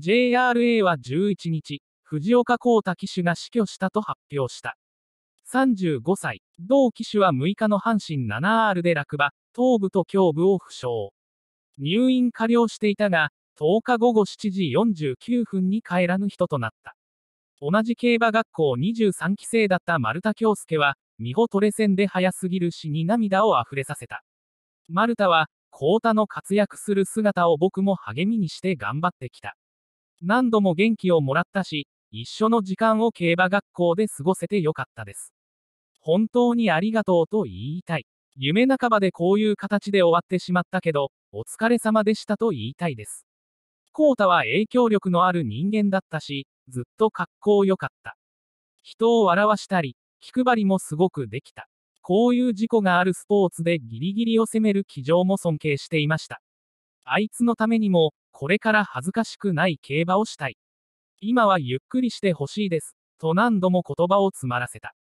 JRA は11日、藤岡幸太騎手が死去したと発表した。35歳、同騎手は6日の阪神 7R で落馬、頭部と胸部を負傷。入院過料していたが、10日午後7時49分に帰らぬ人となった。同じ競馬学校23期生だった丸田京介は、美穂トレ戦で早すぎる死に涙を溢れさせた。丸田は、幸太の活躍する姿を僕も励みにして頑張ってきた。何度も元気をもらったし、一緒の時間を競馬学校で過ごせてよかったです。本当にありがとうと言いたい。夢半ばでこういう形で終わってしまったけど、お疲れ様でしたと言いたいです。コータは影響力のある人間だったし、ずっと格好良かった。人を笑わしたり、気配りもすごくできた。こういう事故があるスポーツでギリギリを攻める騎乗も尊敬していました。あいつのためにも、これから恥ずかしくない競馬をしたい。今はゆっくりしてほしいです。と何度も言葉を詰まらせた。